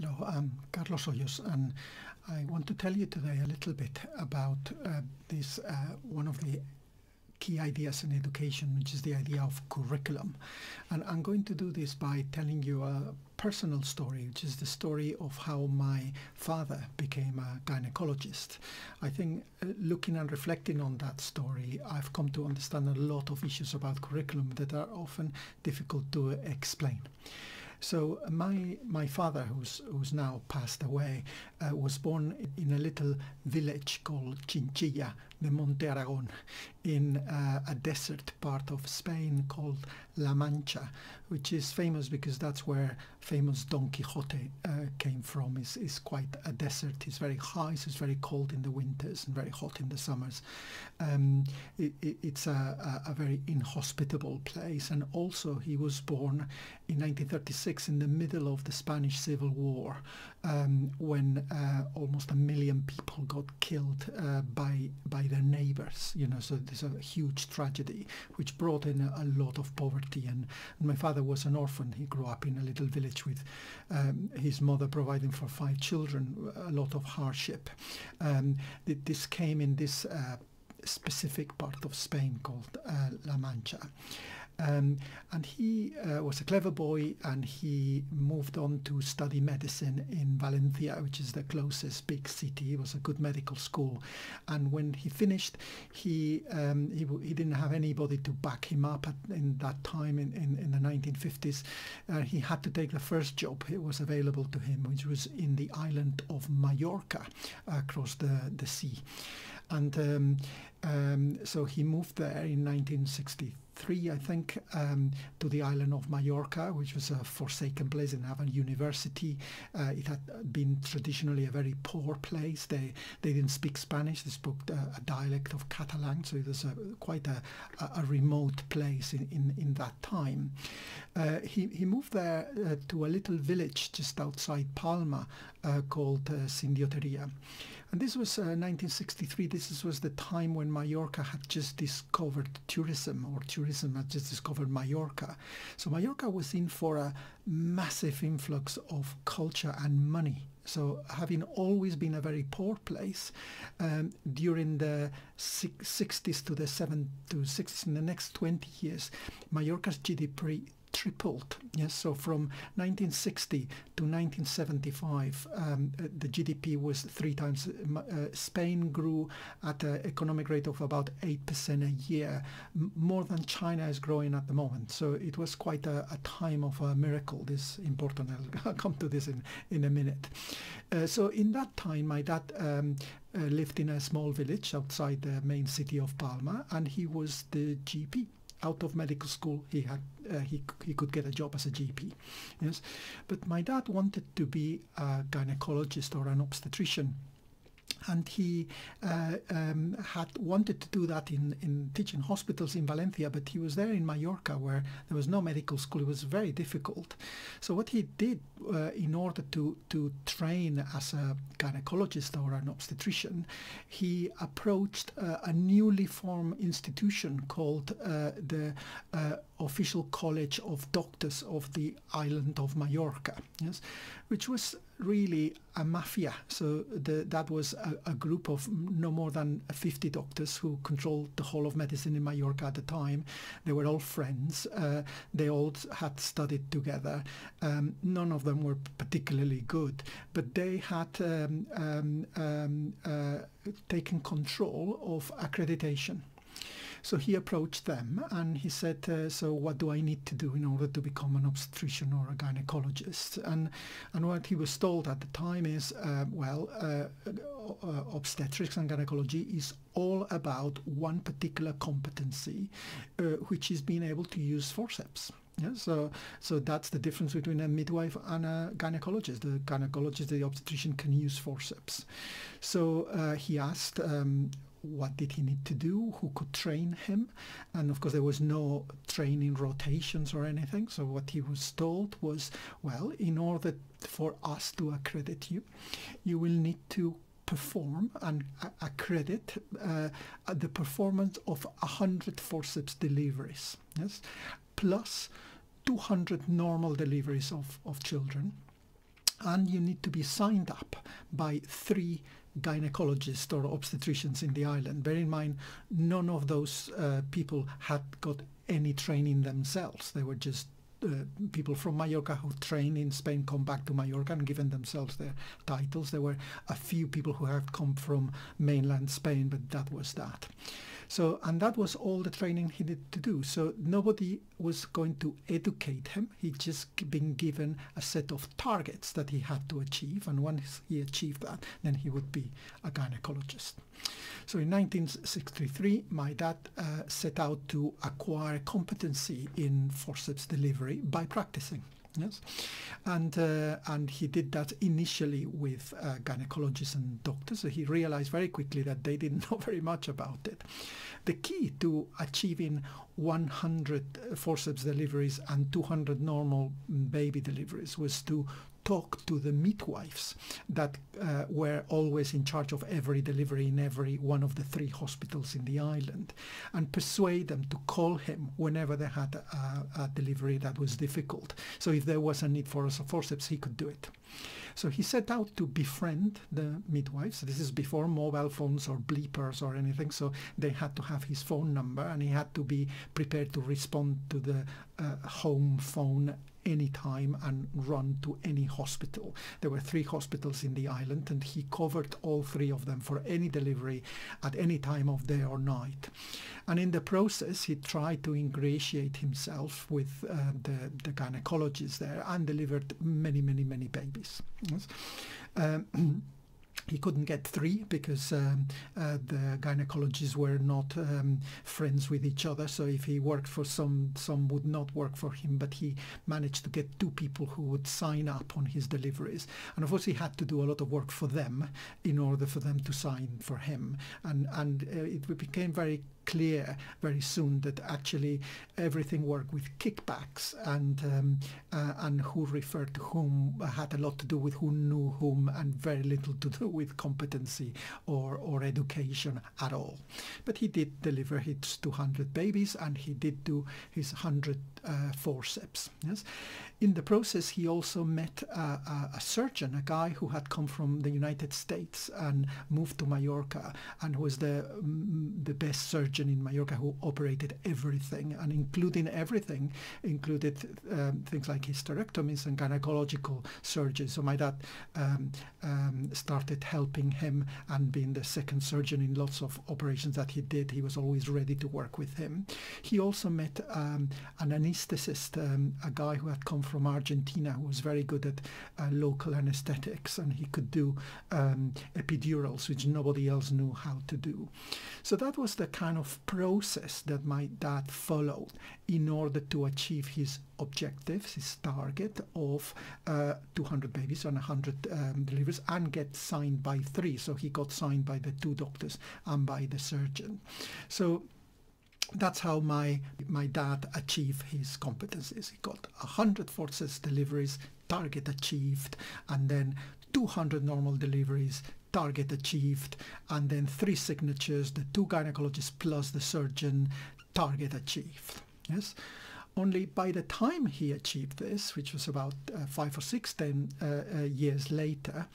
Hello, I'm Carlos Hoyos, and I want to tell you today a little bit about uh, this uh, one of the key ideas in education, which is the idea of curriculum. And I'm going to do this by telling you a personal story, which is the story of how my father became a gynecologist. I think uh, looking and reflecting on that story, I've come to understand a lot of issues about curriculum that are often difficult to explain. So my my father, who's who's now passed away, uh, was born in a little village called Chinchilla de Monte Aragon, in uh, a desert part of Spain called La Mancha, which is famous because that's where famous Don Quixote uh, came from is, is quite a desert. It's very high, so it's very cold in the winters and very hot in the summers. Um, it, it, it's a, a, a, very inhospitable place. And also, he was born in 1936 in the middle of the Spanish Civil War, um, when uh, almost a million people got killed uh, by by their neighbors. You know, so there's a huge tragedy which brought in a, a lot of poverty. And, and, my father was an orphan. He grew up in a little village with um, his mother providing for five children a lot of hardship. Um, th this came in this uh, specific part of Spain called uh, La Mancha. Um, and he uh, was a clever boy and he moved on to study medicine in Valencia, which is the closest big city. It was a good medical school. And when he finished, he, um, he, he, didn't have anybody to back him up at, in that time in, in, in the 1950s. Uh, he had to take the first job it was available to him, which was in the island of Mallorca uh, across the, the sea. And um, um so he moved there in 1963 three, I think, um, to the island of Mallorca, which was a forsaken place and have a university. Uh, it had been traditionally a very poor place. They they didn't speak Spanish. They spoke a, uh, a dialect of Catalan, so it was a, quite a, a, remote place in, in, in that time. Uh, he, he moved there uh, to a little village just outside Palma uh, called uh, Sindioteria and this was uh, 1963. This is, was the time when Mallorca had just discovered tourism, or tourism had just discovered Mallorca. So Mallorca was in for a massive influx of culture and money. So, having always been a very poor place, um, during the 60s to the 70s to 60s, in the next 20 years, Mallorca's GDP tripled. Yes, so from 1960 to 1975, um, uh, the GDP was three times. Uh, uh Spain grew at an economic rate of about eight percent a year, more than China is growing at the moment. So it was quite a, a time of a miracle. This important. I'll come to this in in a minute. Uh, so in that time, my dad um, uh, lived in a small village outside the main city of Palma, and he was the GP out of medical school, he had uh, he he could get a job as a GP. Yes, but my dad wanted to be a gynecologist or an obstetrician and he uh, um, had wanted to do that in, in teaching hospitals in Valencia, but he was there in Mallorca where there was no medical school. It was very difficult. So what he did uh, in order to, to train as a gynecologist or an obstetrician, he approached uh, a newly formed institution called uh, the uh, Official College of Doctors of the island of Mallorca, yes, which was really a mafia. So the, that was a, a, group of no more than 50 doctors who controlled the whole of medicine in Mallorca at the time. They were all friends. Uh, they all had studied together. Um, none of them were particularly good, but they had um, um, um uh, taken control of accreditation. So he approached them and he said, uh, so what do I need to do in order to become an obstetrician or a gynecologist? And, and what he was told at the time is, uh, well, uh, uh, uh, obstetrics and gynecology is all about one particular competency, which is being able to use forceps. Yeah, so so that's the difference between a midwife and a gynecologist. The gynecologist, the obstetrician, can use forceps. So uh, he asked, um, what did he need to do, who could train him, and of course there was no training rotations or anything. So what he was told was, well, in order for us to accredit you, you will need to perform and accredit uh, the performance of 100 forceps deliveries, yes, plus 200 normal deliveries of, of children. And you need to be signed up by three gynecologists or obstetricians in the island. Bear in mind, none of those uh, people had got any training themselves. They were just uh, people from Mallorca who train in Spain come back to Mallorca and given themselves their titles. There were a few people who had come from mainland Spain, but that was that. So, and that was all the training he needed to do. So nobody was going to educate him. He just been given a set of targets that he had to achieve. And once he achieved that, then he would be a gynecologist. So in 1963, my dad uh, set out to acquire competency in forceps delivery by practicing. Yes, and uh, and he did that initially with uh, gynecologists and doctors. So he realized very quickly that they didn't know very much about it. The key to achieving 100 forceps deliveries and 200 normal baby deliveries was to talk to the midwives that uh, were always in charge of every delivery in every one of the three hospitals in the island and persuade them to call him whenever they had a, a delivery that was difficult. So if there was a need for a forceps, he could do it. So he set out to befriend the midwives. This is before mobile phones or bleepers or anything. So they had to have his phone number and he had to be prepared to respond to the uh, home phone any time and run to any hospital. There were three hospitals in the island and he covered all three of them for any delivery at any time of day or night. And in the process, he tried to ingratiate himself with uh, the, the gynecologist there and delivered many, many, many babies. Yes. Um, he couldn't get three because um, uh, the gynecologists were not um, friends with each other. So if he worked for some, some would not work for him. But he managed to get two people who would sign up on his deliveries. And of course, he had to do a lot of work for them in order for them to sign for him. And and uh, it became very clear very soon that actually everything worked with kickbacks and um, uh, and who referred to whom had a lot to do with who knew whom and very little to do with competency or or education at all. But he did deliver his 200 babies and he did do his 100 uh, forceps. Yes, in the process he also met a, a surgeon, a guy who had come from the United States and moved to Mallorca and was the mm, the best surgeon in Mallorca who operated everything and including everything included um, things like hysterectomies and gynecological surgery. So my dad um, um, started helping him and being the second surgeon in lots of operations that he did. He was always ready to work with him. He also met um, an anaesthetist, um, a guy who had come from Argentina who was very good at uh, local anesthetics and he could do um, epidurals, which nobody else knew how to do. So that was the kind of process that my dad followed in order to achieve his objectives, his target of uh, 200 babies and 100 um, deliveries and get signed by three. So he got signed by the two doctors and by the surgeon. So that's how my my dad achieved his competencies. He got 100 forces deliveries, target achieved, and then 200 normal deliveries, target achieved, and then three signatures, the two gynecologists plus the surgeon, target achieved. Yes. Only by the time he achieved this, which was about uh, five or six, ten uh, uh, years later,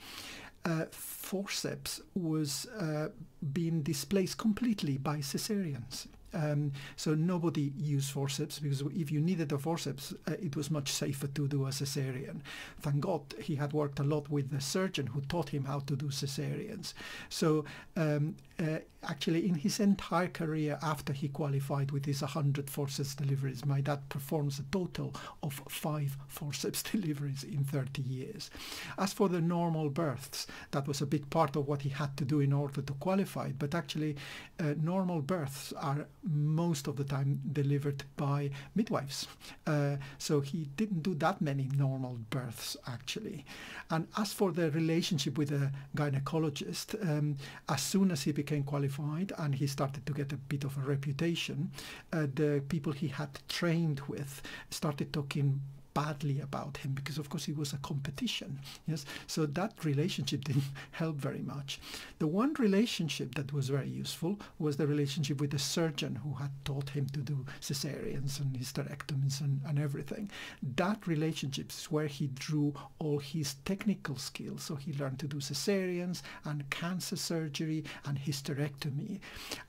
uh, forceps was uh, being displaced completely by cesareans. Um, so nobody used forceps because if you needed a forceps, uh, it was much safer to do a cesarean. Thank God he had worked a lot with the surgeon who taught him how to do cesareans. So um, uh, actually, in his entire career after he qualified with his 100 forceps deliveries, my dad performs a total of five forceps deliveries in 30 years. As for the normal births, that was a big part of what he had to do in order to qualify. But actually, uh, normal births are most of the time delivered by midwives. Uh, so he didn't do that many normal births, actually. And as for the relationship with a gynecologist, um, as soon as he became qualified and he started to get a bit of a reputation, uh, the people he had trained with started talking badly about him because of course it was a competition yes so that relationship didn't help very much the one relationship that was very useful was the relationship with the surgeon who had taught him to do cesareans and hysterectomies and, and everything that relationship is where he drew all his technical skills so he learned to do cesareans and cancer surgery and hysterectomy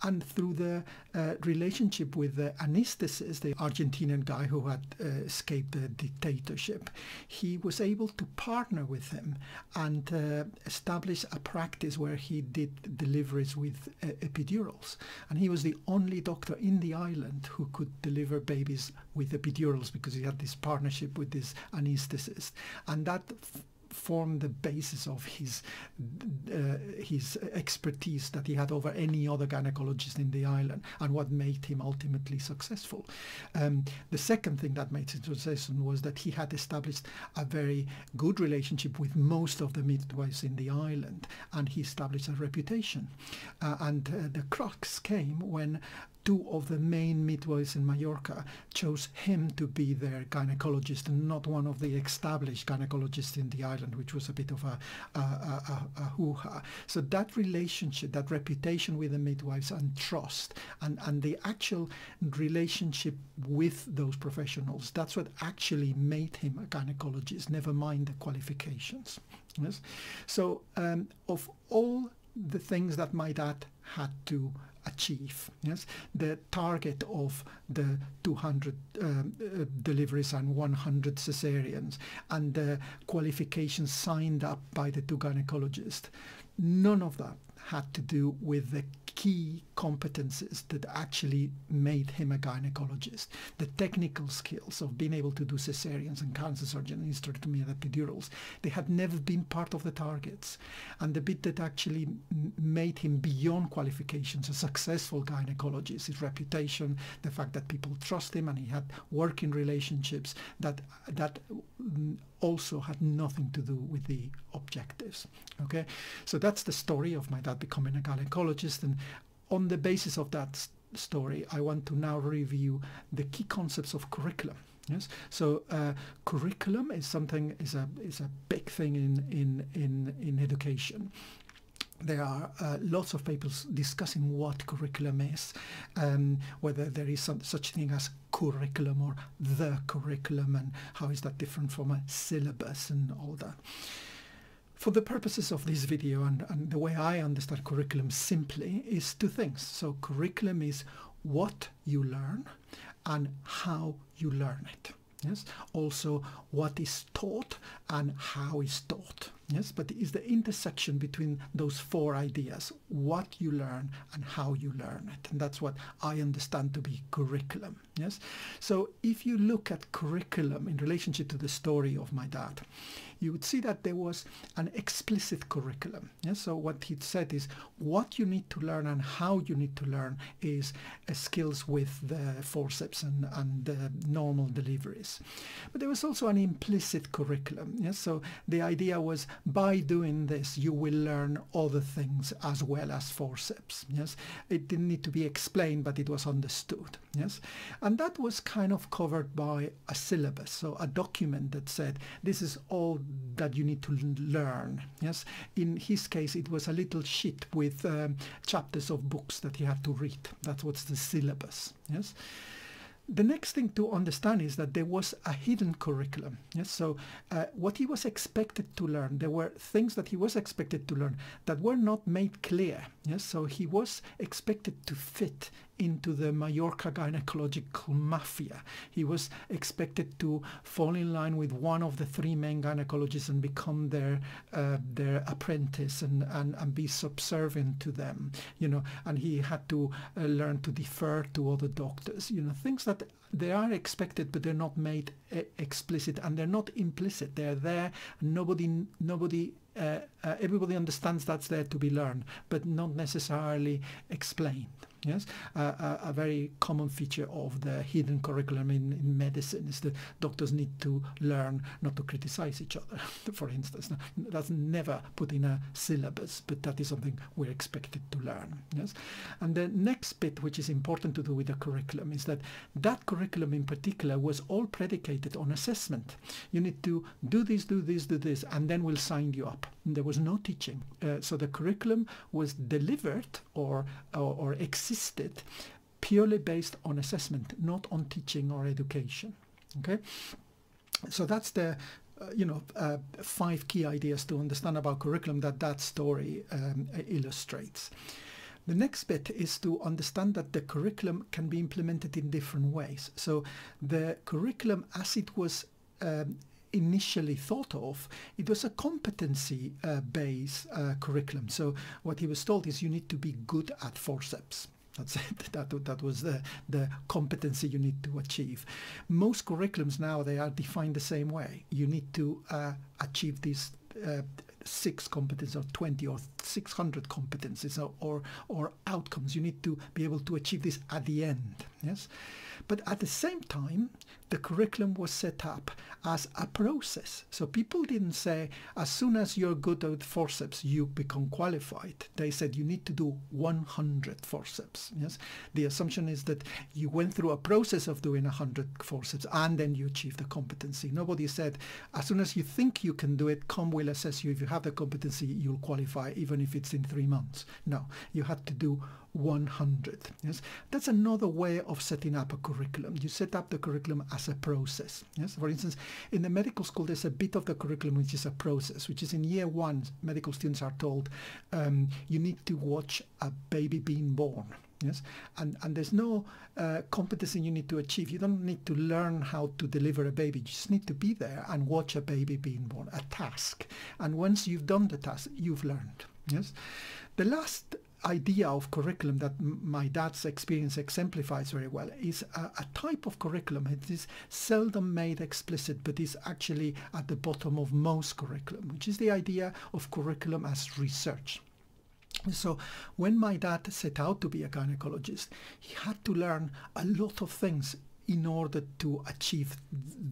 and through the uh, relationship with the anesthetist the argentinian guy who had uh, escaped the dictatorship, he was able to partner with him and uh, establish a practice where he did deliveries with uh, epidurals. And he was the only doctor in the island who could deliver babies with epidurals because he had this partnership with this anesthetist. And that form the basis of his uh, his expertise that he had over any other gynecologist in the island and what made him ultimately successful. Um, the second thing that made him successful was that he had established a very good relationship with most of the midwives in the island and he established a reputation. Uh, and uh, the crux came when two of the main midwives in Mallorca chose him to be their gynecologist and not one of the established gynecologists in the island, which was a bit of a, a, a, a hoo-ha. So that relationship, that reputation with the midwives and trust and, and the actual relationship with those professionals, that's what actually made him a gynecologist, never mind the qualifications. Yes? So um, of all the things that my dad had to achieve yes the target of the 200 um, uh, uh, deliveries and 100 cesareans and the qualifications signed up by the two gynecologists none of that had to do with the key competences that actually made him a gynecologist. The technical skills of being able to do cesareans and cancer surgery and hysterectomy and epidurals, they had never been part of the targets. And the bit that actually made him beyond qualifications a successful gynecologist, his reputation, the fact that people trust him and he had working relationships that, that mm, also had nothing to do with the objectives. Okay, so that's the story of my dad becoming a gynecologist, and on the basis of that story, I want to now review the key concepts of curriculum. Yes, so uh, curriculum is something is a is a big thing in in in in education there are uh, lots of papers discussing what curriculum is, um, whether there is some, such thing as curriculum or the curriculum and how is that different from a syllabus and all that. For the purposes of this video and, and the way I understand curriculum simply is two things. So curriculum is what you learn and how you learn it. Yes. Also, what is taught and how is taught yes, but is the intersection between those four ideas, what you learn and how you learn it. And that's what I understand to be curriculum, yes? So if you look at curriculum in relationship to the story of my dad, you would see that there was an explicit curriculum, yes? So what he said is what you need to learn and how you need to learn is uh, skills with the forceps and, and the normal deliveries. But there was also an implicit curriculum, yes? So the idea was by doing this, you will learn other things as well as forceps. Yes, it didn't need to be explained, but it was understood. Yes, and that was kind of covered by a syllabus, so a document that said this is all that you need to learn. Yes, in his case, it was a little sheet with um, chapters of books that he had to read. That's what's the syllabus. Yes the next thing to understand is that there was a hidden curriculum. Yes, so uh, what he was expected to learn, there were things that he was expected to learn that were not made clear. Yes, so he was expected to fit into the Mallorca gynecological mafia. He was expected to fall in line with one of the three main gynecologists and become their uh, their apprentice and, and, and be subservient to them, you know, and he had to uh, learn to defer to other doctors, you know, things that they are expected but they're not made uh, explicit and they're not implicit. They're there. Nobody, nobody uh, uh, everybody understands that's there to be learned, but not necessarily explained. Yes, uh, a, a, very common feature of the hidden curriculum in, in, medicine is that doctors need to learn not to criticize each other, for instance. Now, that's never put in a syllabus, but that is something we're expected to learn. Yes, and the next bit, which is important to do with the curriculum, is that that curriculum in particular was all predicated on assessment. You need to do this, do this, do this, and then we'll sign you up. And there was no teaching, uh, so the curriculum was delivered or or, or purely based on assessment, not on teaching or education. Okay, so that's the uh, you know uh, five key ideas to understand about curriculum that that story um, illustrates. The next bit is to understand that the curriculum can be implemented in different ways. So the curriculum as it was um, initially thought of, it was a competency-based uh, uh, curriculum. So what he was told is you need to be good at forceps. that, that was the, the competency you need to achieve. Most curriculums now, they are defined the same way. You need to uh, achieve these uh, six competencies or 20 or 600 competencies or, or, or outcomes. You need to be able to achieve this at the end. Yes. But at the same time, the curriculum was set up as a process. So people didn't say, as soon as you're good at forceps, you become qualified. They said you need to do 100 forceps. Yes, The assumption is that you went through a process of doing 100 forceps and then you achieve the competency. Nobody said, as soon as you think you can do it, COM will assess you. If you have the competency, you'll qualify, even if it's in three months. No, you had to do 100. Yes, That's another way of setting up a curriculum. You set up the curriculum as as a process. Yes, for instance, in the medical school, there's a bit of the curriculum which is a process, which is in year one, medical students are told um, you need to watch a baby being born. Yes, and and there's no uh, competency you need to achieve. You don't need to learn how to deliver a baby. You just need to be there and watch a baby being born, a task. And once you've done the task, you've learned. Yes, the last idea of curriculum that my dad's experience exemplifies very well is a, a type of curriculum It is seldom made explicit but is actually at the bottom of most curriculum, which is the idea of curriculum as research. So when my dad set out to be a gynecologist, he had to learn a lot of things in order to achieve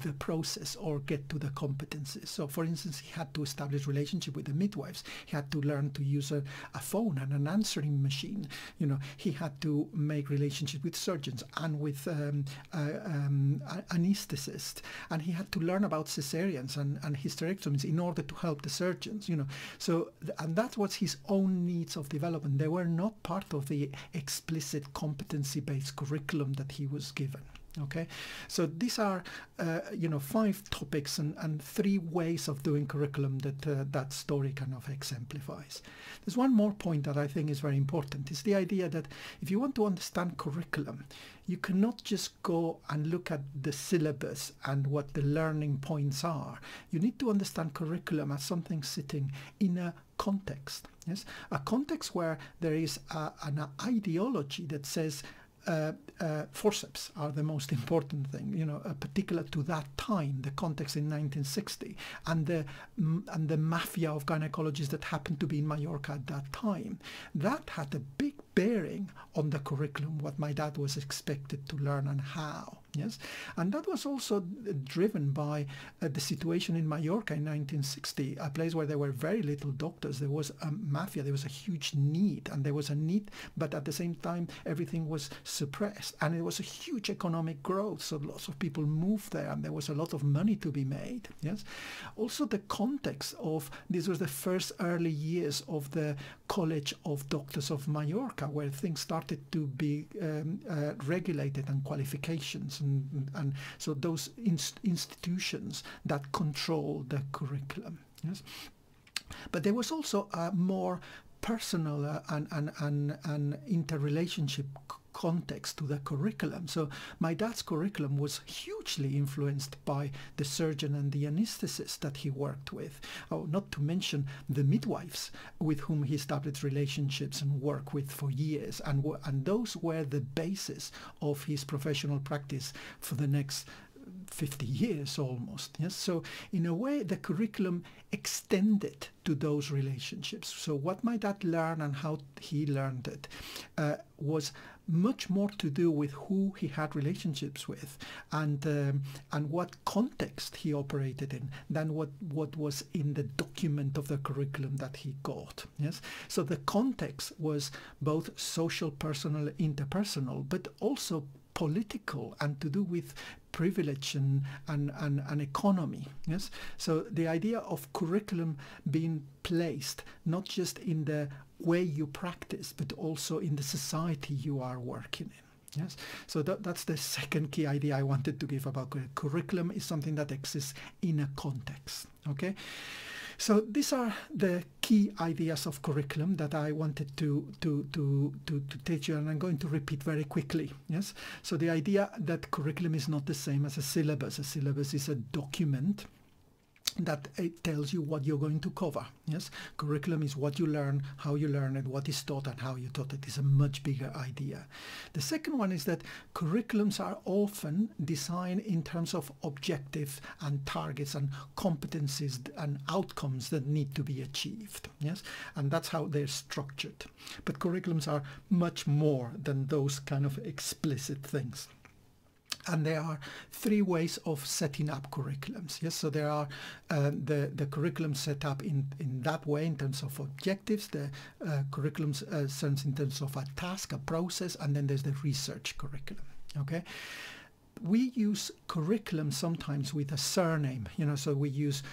the process or get to the competencies. So for instance, he had to establish relationship with the midwives. He had to learn to use a, a phone and an answering machine. You know, he had to make relationship with surgeons and with um, uh, um, anesthetists. And he had to learn about cesareans and, and hysterectomies in order to help the surgeons, you know. So, and that was his own needs of development. They were not part of the explicit competency-based curriculum that he was given okay so these are uh, you know five topics and, and three ways of doing curriculum that uh, that story kind of exemplifies there's one more point that i think is very important is the idea that if you want to understand curriculum you cannot just go and look at the syllabus and what the learning points are you need to understand curriculum as something sitting in a context yes a context where there is a, an ideology that says uh, uh, forceps are the most important thing, you know, uh, particular to that time, the context in 1960, and the and the mafia of gynecologists that happened to be in Mallorca at that time. That had a big bearing on the curriculum what my dad was expected to learn and how yes and that was also driven by uh, the situation in Mallorca in 1960 a place where there were very little doctors there was a mafia there was a huge need and there was a need but at the same time everything was suppressed and it was a huge economic growth so lots of people moved there and there was a lot of money to be made yes also the context of this was the first early years of the college of doctors of Mallorca where things started to be um, uh, regulated and qualifications and, and so those inst institutions that control the curriculum. Yes. But there was also a more personal uh, and, and, and, and interrelationship context to the curriculum. So my dad's curriculum was hugely influenced by the surgeon and the anesthetist that he worked with. Oh, not to mention the midwives with whom he established relationships and worked with for years. And, and those were the basis of his professional practice for the next 50 years almost. Yes? So in a way, the curriculum extended to those relationships. So what my dad learned and how he learned it uh, was much more to do with who he had relationships with and um, and what context he operated in than what what was in the document of the curriculum that he got yes so the context was both social personal interpersonal but also political and to do with privilege and, and, and, and, economy. Yes. So the idea of curriculum being placed not just in the way you practice, but also in the society you are working in. Yes, so that, that's the second key idea I wanted to give about curriculum. curriculum is something that exists in a context. Okay, so these are the key ideas of curriculum that I wanted to to to to, to teach you, and I'm going to repeat very quickly. Yes, so the idea that curriculum is not the same as a syllabus. A syllabus is a document that it tells you what you're going to cover. Yes, curriculum is what you learn, how you learn it, what is taught and how you taught it is a much bigger idea. The second one is that curriculums are often designed in terms of objectives and targets and competencies and outcomes that need to be achieved. Yes, and that's how they're structured. But curriculums are much more than those kind of explicit things and there are three ways of setting up curriculums. Yes, so there are uh, the the curriculum set up in in that way in terms of objectives, the uh, curriculums uh, in terms of a task, a process, and then there's the research curriculum. Okay we use curriculum sometimes with a surname, you know, so we use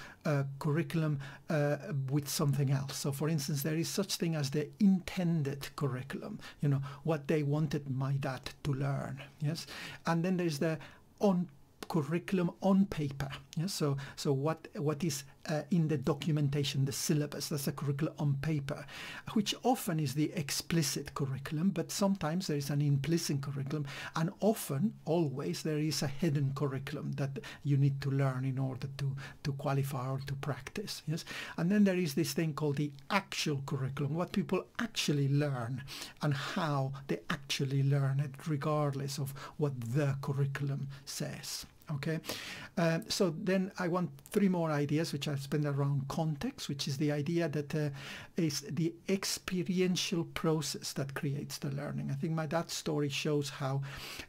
curriculum uh, with something else. So for instance, there is such thing as the intended curriculum, you know, what they wanted my dad to learn, yes? And then there's the on curriculum on paper. Yeah? So, so what what is uh, in the documentation, the syllabus? That's a curriculum on paper, which often is the explicit curriculum, but sometimes there is an implicit curriculum, and often, always, there is a hidden curriculum that you need to learn in order to to qualify or to practice. Yes, and then there is this thing called the actual curriculum, what people actually learn, and how they actually learn it, regardless of what the curriculum says. Okay, uh, so then I want three more ideas which I've spent around context, which is the idea that uh, is the experiential process that creates the learning. I think my dad's story shows how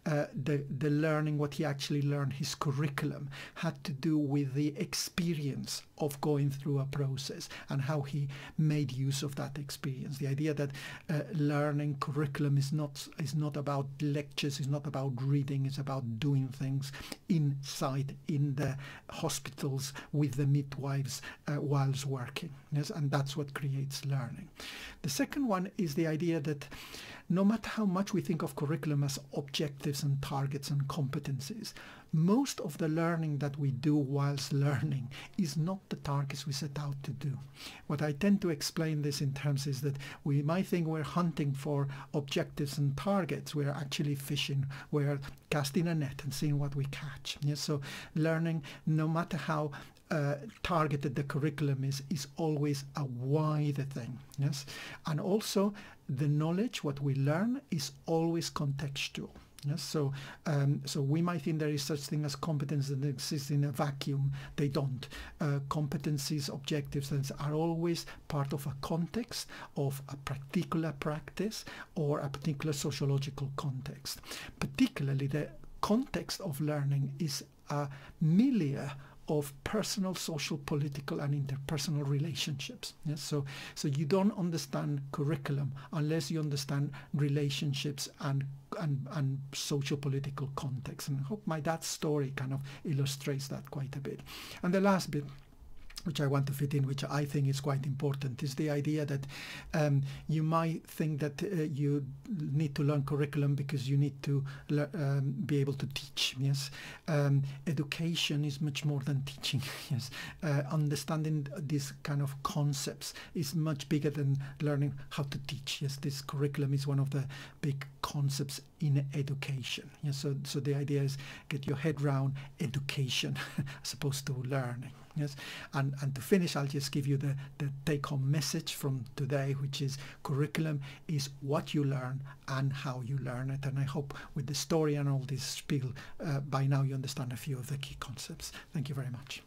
uh, the, the learning, what he actually learned, his curriculum, had to do with the experience of going through a process and how he made use of that experience. The idea that uh, learning curriculum is not, is not about lectures, is not about reading, it's about doing things in inside in the hospitals with the midwives uh, whilst working. Yes? And that's what creates learning. The second one is the idea that no matter how much we think of curriculum as objectives and targets and competencies, most of the learning that we do whilst learning is not the targets we set out to do. What I tend to explain this in terms is that we might think we're hunting for objectives and targets. We're actually fishing. We're casting a net and seeing what we catch. so learning, no matter how uh, targeted the curriculum is, is always a wider thing. Yes, and also the knowledge, what we learn, is always contextual. Yes, so, um, so we might think there is such thing as competence that exists in a vacuum. They don't. Uh, competencies, objectives, are always part of a context of a particular practice or a particular sociological context. Particularly, the context of learning is a milieu of personal, social, political, and interpersonal relationships. Yes? So, so you don't understand curriculum unless you understand relationships and and, and social political context. And I hope my dad's story kind of illustrates that quite a bit. And the last bit which I want to fit in, which I think is quite important, is the idea that um, you might think that uh, you need to learn curriculum because you need to um, be able to teach. Yes, um, education is much more than teaching. yes, uh, understanding these kind of concepts is much bigger than learning how to teach. Yes, this curriculum is one of the big concepts in education. Yeah, so, so the idea is get your head round education as opposed to learning. Yes, and, and to finish, I'll just give you the, the take-home message from today, which is curriculum is what you learn and how you learn it. And I hope with the story and all this spiel, uh, by now you understand a few of the key concepts. Thank you very much.